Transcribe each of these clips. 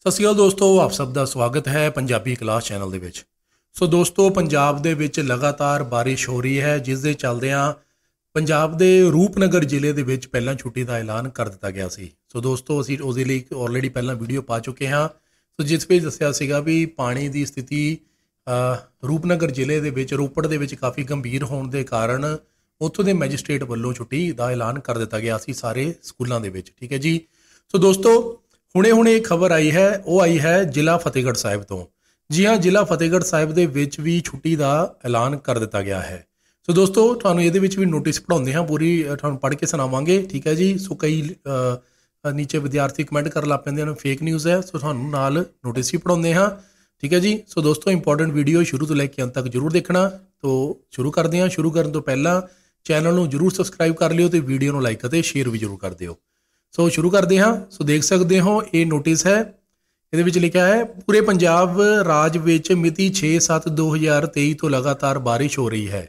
ਸਤਿ ਸ਼੍ਰੀ ਅਕਾਲ ਦੋਸਤੋ ਆਪ ਸਭ ਦਾ ਸਵਾਗਤ ਹੈ ਪੰਜਾਬੀ ਕਲਾਸ ਚੈਨਲ ਦੇ ਵਿੱਚ ਸੋ ਦੋਸਤੋ ਪੰਜਾਬ ਦੇ ਵਿੱਚ ਲਗਾਤਾਰ ਬਾਰਿਸ਼ ਹੋ ਰਹੀ ਹੈ ਜਿਸ ਦੇ ਚੱਲਦਿਆਂ ਪੰਜਾਬ ਦੇ ਰੂਪਨਗਰ ਜ਼ਿਲ੍ਹੇ ਦੇ ਵਿੱਚ ਪਹਿਲਾਂ ਛੁੱਟੀ ਦਾ ਐਲਾਨ ਕਰ ਦਿੱਤਾ ਗਿਆ ਸੀ ਸੋ ਦੋਸਤੋ ਅਸੀਂ ਉਸ ਦੇ ਲਈ ਆਲਰੇਡੀ ਪਹਿਲਾਂ ਵੀਡੀਓ ਪਾ ਚੁੱਕੇ ਹਾਂ ਸੋ ਜਿਸ ਵਿੱਚ ਦੱਸਿਆ ਸੀਗਾ ਵੀ ਪਾਣੀ ਦੀ ਸਥਿਤੀ ਰੂਪਨਗਰ ਜ਼ਿਲ੍ਹੇ ਦੇ ਵਿੱਚ ਰੋਪੜ ਦੇ ਵਿੱਚ ਕਾਫੀ ਗੰਭੀਰ ਹੋਣ ਦੇ ਕਾਰਨ ਉੱਥੋਂ ਦੇ ਮੈਜਿਸਟ੍ਰੇਟ ਵੱਲੋਂ ਛੁੱਟੀ ਦਾ ਐਲਾਨ ਕਰ ਦਿੱਤਾ ਗਿਆ ਸੀ ਸਾਰੇ ਸਕੂਲਾਂ ਦੇ ਵਿੱਚ ਠੀਕ ਹੈ ਜੀ ਸੋ ਦੋਸਤੋ ਹੁਣੇ-ਹੁਣੇ ਇਹ ਖਬਰ ਆਈ ਹੈ ਉਹ ਆਈ ਹੈ ਜ਼ਿਲ੍ਹਾ ਫਤਿਹਗੜ੍ਹ ਸਾਹਿਬ ਤੋਂ ਜੀ ਹਾਂ ਜ਼ਿਲ੍ਹਾ ਫਤਿਹਗੜ੍ਹ ਸਾਹਿਬ ਦੇ ਵਿੱਚ ਵੀ ਛੁੱਟੀ ਦਾ ਐਲਾਨ ਕਰ ਦਿੱਤਾ ਗਿਆ ਹੈ ਸੋ ਦੋਸਤੋ ਤੁਹਾਨੂੰ ਇਹਦੇ ਵਿੱਚ ਵੀ ਨੋਟਿਸ ਪੜਾਉਂਦੇ ਹਾਂ ਪੂਰੀ ਤੁਹਾਨੂੰ ਪੜ੍ਹ ਕੇ ਸੁਣਾਵਾਂਗੇ ਠੀਕ ਹੈ ਜੀ ਸੋ ਕਈ ਨੀਚੇ ਵਿਦਿਆਰਥੀ ਕਮੈਂਟ ਕਰ ਲਾ ਪੈਂਦੇ ਹਨ ਫੇਕ ਨਿਊਜ਼ ਹੈ ਸੋ ਤੁਹਾਨੂੰ ਨਾਲ ਨੋਟਿਸ ਹੀ ਪੜਾਉਂਦੇ ਹਾਂ ਠੀਕ ਹੈ ਜੀ ਸੋ ਦੋਸਤੋ ਇੰਪੋਰਟੈਂਟ ਵੀਡੀਓ ਸ਼ੁਰੂ ਤੋਂ ਲੈ ਕੇ ਅੰਤ ਤੱਕ ਜਰੂਰ ਦੇਖਣਾ ਤੋਂ ਸ਼ੁਰੂ ਕਰਦੇ ਹਾਂ ਸ਼ੁਰੂ ਕਰਨ ਤੋਂ ਪਹਿਲਾਂ ਚੈਨਲ ਨੂੰ ਜਰੂਰ ਸਬਸਕ੍ਰਾਈਬ ਕਰ ਲਿਓ ਤੇ ਵੀਡੀਓ ਨੂੰ ਲਾਈਕ ਅਤੇ ਸ਼ੇਅਰ ਵੀ ਜਰੂਰ ਕਰ ਦਿਓ ਸੋ ਸ਼ੁਰੂ ਕਰਦੇ ਹਾਂ ਸੋ ਦੇਖ ਸਕਦੇ ਹੋ ਇਹ ਨੋਟਿਸ ਹੈ ਇਹਦੇ ਵਿੱਚ ਲਿਖਿਆ ਹੈ ਪੂਰੇ ਪੰਜਾਬ ਰਾਜ ਵਿੱਚ ਮਿਤੀ 6/7/2023 ਤੋਂ ਲਗਾਤਾਰ ਬਾਰਿਸ਼ ਹੋ ਰਹੀ ਹੈ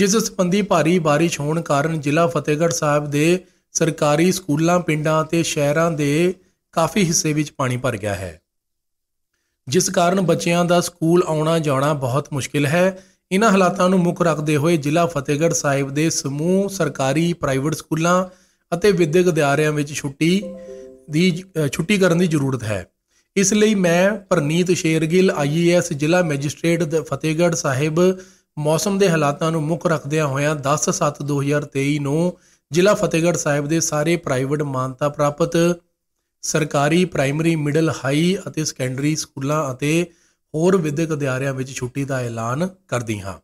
ਜਿਸ ਸੰਬੰਧੀ ਭਾਰੀ ਬਾਰਿਸ਼ ਹੋਣ ਕਾਰਨ ਜ਼ਿਲ੍ਹਾ ਫਤਿਹਗੜ੍ਹ ਸਾਹਿਬ ਦੇ ਸਰਕਾਰੀ ਸਕੂਲਾਂ ਪਿੰਡਾਂ ਤੇ ਸ਼ਹਿਰਾਂ ਦੇ ਕਾਫੀ ਹਿੱਸੇ ਵਿੱਚ ਪਾਣੀ ਭਰ ਗਿਆ ਹੈ ਜਿਸ ਕਾਰਨ ਬੱਚਿਆਂ ਦਾ ਸਕੂਲ ਆਉਣਾ ਜਾਣਾ ਬਹੁਤ ਮੁਸ਼ਕਿਲ ਹੈ ਇਹਨਾਂ ਹਾਲਾਤਾਂ ਨੂੰ ਮੁੱਖ ਰੱਖਦੇ ਹੋਏ ਜ਼ਿਲ੍ਹਾ ਫਤਿਹਗੜ੍ਹ ਸਾਹਿਬ ਦੇ ਸਮੂਹ ਸਰਕਾਰੀ ਪ੍ਰਾਈਵੇਟ ਸਕੂਲਾਂ ਅਤੇ ਵਿਦਿਅਕ ਅਧਿਆਰਿਆਂ ਵਿੱਚ ਛੁੱਟੀ ਦੀ ਛੁੱਟੀ ਕਰਨ ਦੀ ਜ਼ਰੂਰਤ ਹੈ ਇਸ ਲਈ ਮੈਂ ਪ੍ਰਨੀਤ ਸ਼ੇਰਗਿੱਲ ਆਈਏਐਸ ਜ਼ਿਲ੍ਹਾ ਮੈਜਿਸਟ੍ਰੇਟ ਫਤਿਹਗੜ੍ਹ ਸਾਹਿਬ ਮੌਸਮ ਦੇ ਹਾਲਾਤਾਂ ਨੂੰ ਮੁੱਖ ਰੱਖਦਿਆਂ ਹੋਇਆਂ 10/7/2023 ਨੂੰ ਜ਼ਿਲ੍ਹਾ ਫਤਿਹਗੜ੍ਹ ਸਾਹਿਬ ਦੇ ਸਾਰੇ ਪ੍ਰਾਈਵੇਟ ਮਾਨਤਾ ਪ੍ਰਾਪਤ ਸਰਕਾਰੀ ਪ੍ਰਾਇਮਰੀ ਮਿਡਲ ਹਾਈ ਅਤੇ ਸੈਕੰਡਰੀ ਸਕੂਲਾਂ ਅਤੇ ਹੋਰ ਵਿਦਿਅਕ ਅਧਿਆਰਿਆਂ ਵਿੱਚ ਛੁੱਟੀ ਦਾ ਐਲਾਨ ਕਰਦੀ ਹਾਂ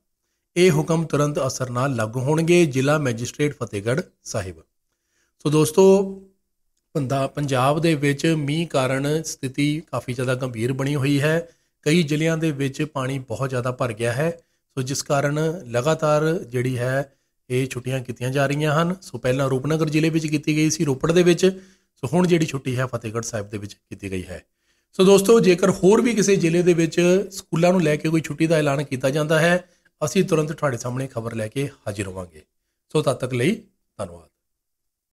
ਇਹ ਹੁਕਮ ਤੁਰੰਤ ਅਸਰ ਨਾਲ ਲਾਗੂ ਹੋਣਗੇ ਜ਼ਿਲ੍ਹਾ ਮੈਜਿਸਟ੍ਰੇਟ ਫਤਿਹਗੜ੍ਹ ਸਾਹਿਬ ਸੋ ਦੋਸਤੋ ਪੰਦਾ ਪੰਜਾਬ ਦੇ ਵਿੱਚ ਮੀਂਹ ਕਾਰਨ ਸਥਿਤੀ ਕਾਫੀ ਜ਼ਿਆਦਾ ਗੰਭੀਰ ਬਣੀ ਹੋਈ ਹੈ ਕਈ ਜ਼ਿਲ੍ਹਿਆਂ ਦੇ ਵਿੱਚ ਪਾਣੀ ਬਹੁਤ ਜ਼ਿਆਦਾ ਭਰ ਗਿਆ ਹੈ ਸੋ ਜਿਸ ਕਾਰਨ ਲਗਾਤਾਰ ਜਿਹੜੀ ਹੈ ਇਹ ਛੁੱਟੀਆਂ ਕੀਤੀਆਂ ਜਾ ਰਹੀਆਂ ਹਨ ਸੋ ਪਹਿਲਾਂ ਰੂਪਨਗਰ ਜ਼ਿਲ੍ਹੇ ਵਿੱਚ ਕੀਤੀ ਗਈ ਸੀ ਰੋਪੜ ਦੇ ਵਿੱਚ ਸੋ ਹੁਣ ਜਿਹੜੀ ਛੁੱਟੀ ਹੈ ਫਤਿਹਗੜ੍ਹ ਸਾਹਿਬ ਦੇ ਵਿੱਚ ਕੀਤੀ ਗਈ ਹੈ ਸੋ ਦੋਸਤੋ ਜੇਕਰ ਹੋਰ ਵੀ ਕਿਸੇ ਜ਼ਿਲ੍ਹੇ ਦੇ ਵਿੱਚ ਸਕੂਲਾਂ ਨੂੰ ਲੈ ਕੇ ਕੋਈ ਛੁੱਟੀ ਦਾ ਐਲਾਨ ਕੀਤਾ ਜਾਂਦਾ ਹੈ ਅਸੀਂ ਤੁਰੰਤ ਤੁਹਾਡੇ ਸਾਹਮਣੇ ਖਬਰ ਲੈ ਕੇ ਹਾਜ਼ਰ ਹੋਵਾਂਗੇ ਸੋ ਤਦ ਤੱਕ ਲਈ ਧੰਨਵਾਦ